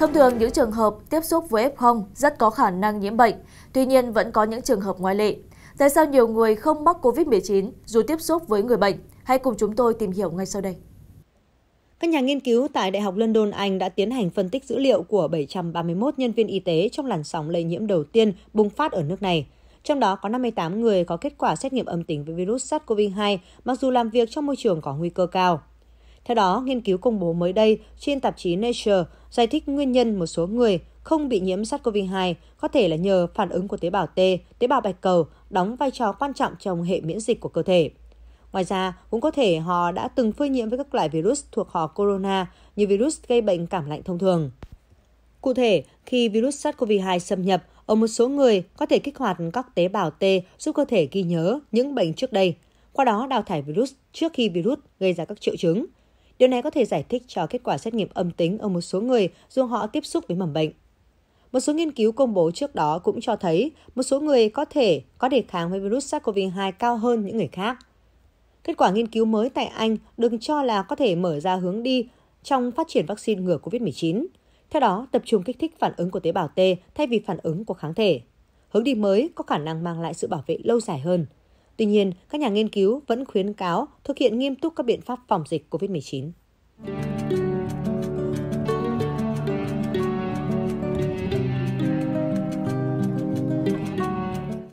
Thông thường những trường hợp tiếp xúc với F0 rất có khả năng nhiễm bệnh, tuy nhiên vẫn có những trường hợp ngoại lệ. Tại sao nhiều người không mắc COVID-19 dù tiếp xúc với người bệnh? Hãy cùng chúng tôi tìm hiểu ngay sau đây. Các nhà nghiên cứu tại Đại học London, Anh đã tiến hành phân tích dữ liệu của 731 nhân viên y tế trong làn sóng lây nhiễm đầu tiên bùng phát ở nước này. Trong đó có 58 người có kết quả xét nghiệm âm tính với virus SARS-CoV-2, mặc dù làm việc trong môi trường có nguy cơ cao. Theo đó, nghiên cứu công bố mới đây trên tạp chí Nature giải thích nguyên nhân một số người không bị nhiễm SARS-CoV-2 có thể là nhờ phản ứng của tế bào T, tế bào bạch cầu đóng vai trò quan trọng trong hệ miễn dịch của cơ thể. Ngoài ra, cũng có thể họ đã từng phơi nhiễm với các loại virus thuộc họ corona như virus gây bệnh cảm lạnh thông thường. Cụ thể, khi virus SARS-CoV-2 xâm nhập, ở một số người có thể kích hoạt các tế bào T giúp cơ thể ghi nhớ những bệnh trước đây, qua đó đào thải virus trước khi virus gây ra các triệu chứng, Điều này có thể giải thích cho kết quả xét nghiệm âm tính ở một số người dù họ tiếp xúc với mầm bệnh. Một số nghiên cứu công bố trước đó cũng cho thấy một số người có thể có đề kháng với virus SARS-CoV-2 cao hơn những người khác. Kết quả nghiên cứu mới tại Anh được cho là có thể mở ra hướng đi trong phát triển vaccine ngừa COVID-19. Theo đó, tập trung kích thích phản ứng của tế bào T thay vì phản ứng của kháng thể. Hướng đi mới có khả năng mang lại sự bảo vệ lâu dài hơn – Tuy nhiên, các nhà nghiên cứu vẫn khuyến cáo thực hiện nghiêm túc các biện pháp phòng dịch COVID-19.